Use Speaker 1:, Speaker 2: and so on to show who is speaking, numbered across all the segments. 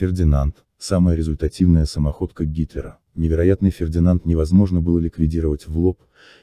Speaker 1: Фердинанд, самая результативная самоходка Гитлера. Невероятный Фердинанд невозможно было ликвидировать в лоб,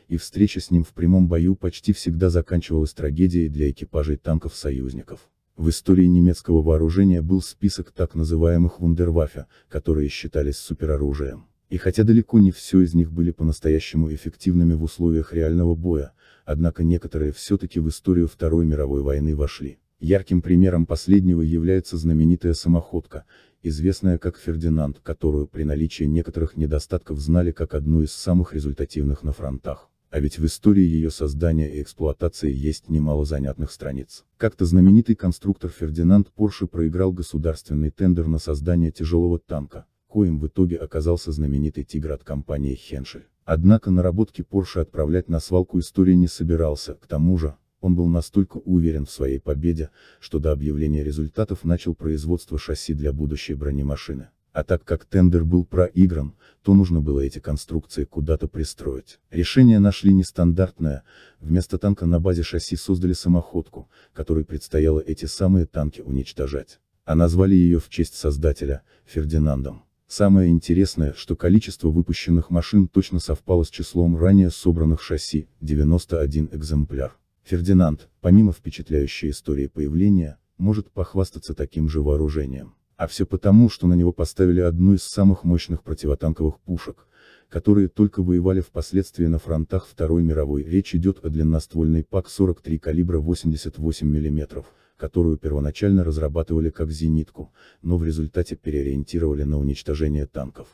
Speaker 1: и встреча с ним в прямом бою почти всегда заканчивалась трагедией для экипажей танков союзников. В истории немецкого вооружения был список так называемых вундерваффе, которые считались супероружием. И хотя далеко не все из них были по-настоящему эффективными в условиях реального боя, однако некоторые все-таки в историю Второй мировой войны вошли. Ярким примером последнего является знаменитая самоходка, известная как Фердинанд, которую при наличии некоторых недостатков знали как одну из самых результативных на фронтах. А ведь в истории ее создания и эксплуатации есть немало занятных страниц. Как-то знаменитый конструктор Фердинанд Порше проиграл государственный тендер на создание тяжелого танка, коим в итоге оказался знаменитый «Тигр» от компании Хеншель. Однако наработки Порше отправлять на свалку истории не собирался, к тому же, он был настолько уверен в своей победе, что до объявления результатов начал производство шасси для будущей бронемашины. А так как тендер был проигран, то нужно было эти конструкции куда-то пристроить. Решение нашли нестандартное, вместо танка на базе шасси создали самоходку, которой предстояло эти самые танки уничтожать. А назвали ее в честь создателя, Фердинандом. Самое интересное, что количество выпущенных машин точно совпало с числом ранее собранных шасси, 91 экземпляр. Фердинанд, помимо впечатляющей истории появления, может похвастаться таким же вооружением. А все потому, что на него поставили одну из самых мощных противотанковых пушек, которые только воевали впоследствии на фронтах Второй мировой. Речь идет о длинноствольной ПАК-43 калибра 88 мм, которую первоначально разрабатывали как зенитку, но в результате переориентировали на уничтожение танков.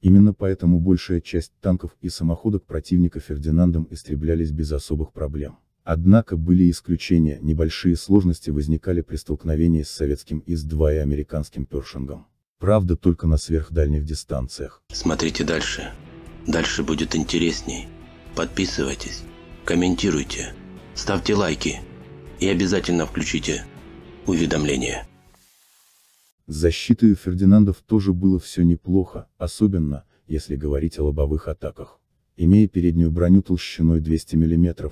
Speaker 1: Именно поэтому большая часть танков и самоходок противника Фердинандом истреблялись без особых проблем. Однако были исключения, небольшие сложности возникали при столкновении с советским ИС-2 и американским першингом. Правда только на сверхдальних дистанциях. Смотрите дальше. Дальше будет интересней. Подписывайтесь, комментируйте, ставьте лайки и обязательно включите уведомления. С защитой у Фердинандов тоже было все неплохо, особенно, если говорить о лобовых атаках. Имея переднюю броню толщиной 200 мм,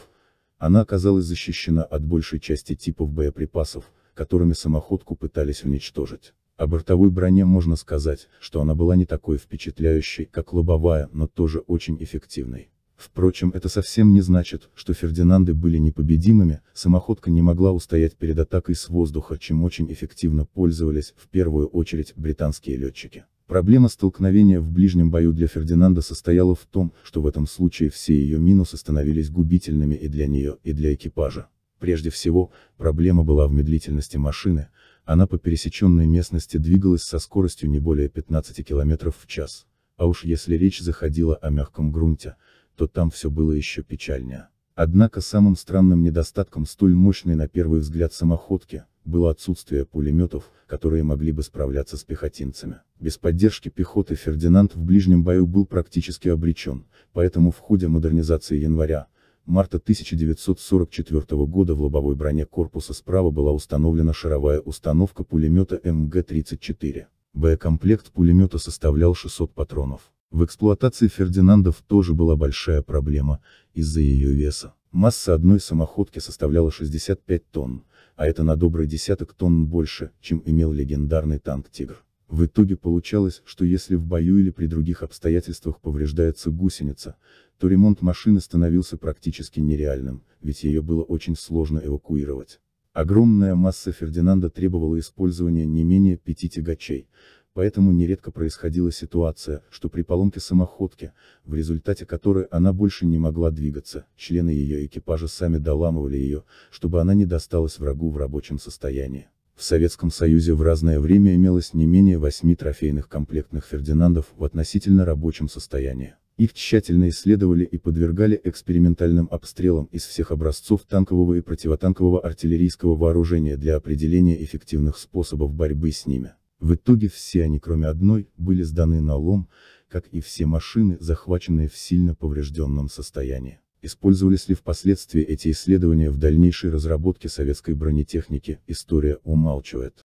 Speaker 1: она оказалась защищена от большей части типов боеприпасов, которыми самоходку пытались уничтожить. О бортовой броне можно сказать, что она была не такой впечатляющей, как лобовая, но тоже очень эффективной. Впрочем, это совсем не значит, что Фердинанды были непобедимыми, самоходка не могла устоять перед атакой с воздуха, чем очень эффективно пользовались, в первую очередь, британские летчики. Проблема столкновения в ближнем бою для Фердинанда состояла в том, что в этом случае все ее минусы становились губительными и для нее, и для экипажа. Прежде всего, проблема была в медлительности машины, она по пересеченной местности двигалась со скоростью не более 15 км в час. А уж если речь заходила о мягком грунте, то там все было еще печальнее. Однако самым странным недостатком столь мощной на первый взгляд самоходки, было отсутствие пулеметов, которые могли бы справляться с пехотинцами. Без поддержки пехоты Фердинанд в ближнем бою был практически обречен, поэтому в ходе модернизации января, марта 1944 года в лобовой броне корпуса справа была установлена шаровая установка пулемета МГ-34. Боекомплект пулемета составлял 600 патронов. В эксплуатации Фердинандов тоже была большая проблема, из-за ее веса. Масса одной самоходки составляла 65 тонн, а это на добрый десяток тонн больше, чем имел легендарный танк «Тигр». В итоге получалось, что если в бою или при других обстоятельствах повреждается гусеница, то ремонт машины становился практически нереальным, ведь ее было очень сложно эвакуировать. Огромная масса Фердинанда требовала использования не менее пяти тягачей, Поэтому нередко происходила ситуация, что при поломке самоходки, в результате которой она больше не могла двигаться, члены ее экипажа сами доламывали ее, чтобы она не досталась врагу в рабочем состоянии. В Советском Союзе в разное время имелось не менее восьми трофейных комплектных Фердинандов в относительно рабочем состоянии. Их тщательно исследовали и подвергали экспериментальным обстрелам из всех образцов танкового и противотанкового артиллерийского вооружения для определения эффективных способов борьбы с ними. В итоге все они кроме одной, были сданы на лом, как и все машины, захваченные в сильно поврежденном состоянии. Использовались ли впоследствии эти исследования в дальнейшей разработке советской бронетехники, история умалчивает.